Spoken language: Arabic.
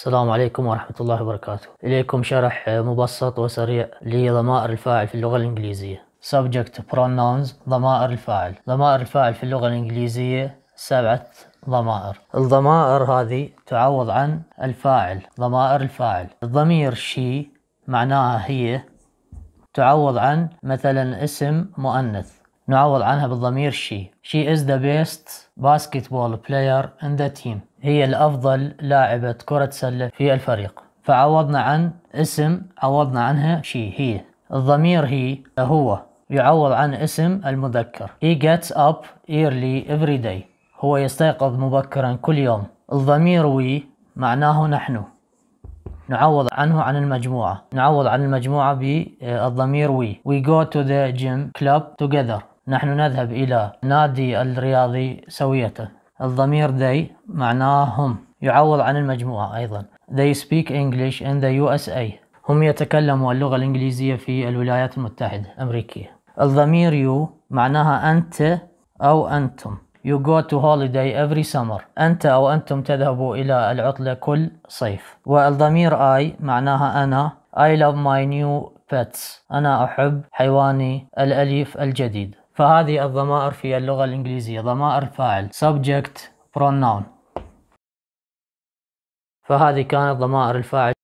السلام عليكم ورحمة الله وبركاته إليكم شرح مبسط وسريع لضمائر الفاعل في اللغة الإنجليزية Subject Pronouns ضمائر الفاعل ضمائر الفاعل في اللغة الإنجليزية سبعة ضمائر الضمائر هذه تعوض عن الفاعل ضمائر الفاعل الضمير شي معناها هي تعوض عن مثلا اسم مؤنث نعوض عنها بالضمير شي شي از ذا بيست باسكتبول بلاير ان ذا تيم هي الأفضل لاعبة كرة سلة في الفريق فعوضنا عن اسم عوضنا عنها شي هي الضمير هي هو يعوض عن اسم المذكر he gets up early every day هو يستيقظ مبكرا كل يوم الضمير وي معناه نحن نعوض عنه عن المجموعة نعوض عن المجموعة بالضمير آه، وي we go to the gym club together نحن نذهب إلى نادي الرياضي سويته الضمير they معناه هم يعوض عن المجموعة أيضا they speak English in the USA هم يتكلموا اللغة الإنجليزية في الولايات المتحدة الأمريكية الضمير you معناها أنت أو أنتم You go to holiday every summer أنت أو أنتم تذهبوا إلى العطلة كل صيف والضمير I معناها أنا I love my new pets أنا أحب حيواني الأليف الجديد فهذه الضمائر في اللغة الإنجليزية ضمائر فاعل subject pronoun فهذه كانت ضمائر الفاعل